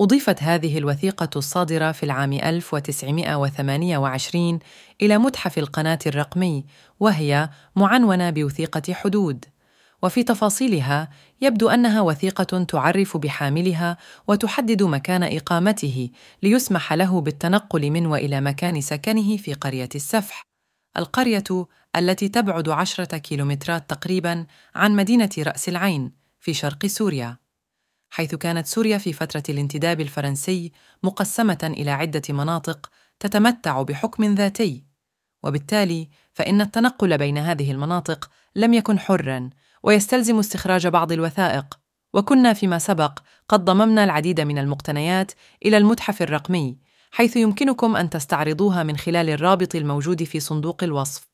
أضيفت هذه الوثيقة الصادرة في العام 1928 إلى متحف القناة الرقمي وهي معنونة بوثيقة حدود وفي تفاصيلها يبدو انها وثيقه تعرف بحاملها وتحدد مكان اقامته ليسمح له بالتنقل من والى مكان سكنه في قريه السفح القريه التي تبعد عشره كيلومترات تقريبا عن مدينه راس العين في شرق سوريا حيث كانت سوريا في فترة الانتداب الفرنسي مقسمة إلى عدة مناطق تتمتع بحكم ذاتي، وبالتالي فإن التنقل بين هذه المناطق لم يكن حرًا، ويستلزم استخراج بعض الوثائق، وكنا فيما سبق قد ضممنا العديد من المقتنيات إلى المتحف الرقمي، حيث يمكنكم أن تستعرضوها من خلال الرابط الموجود في صندوق الوصف.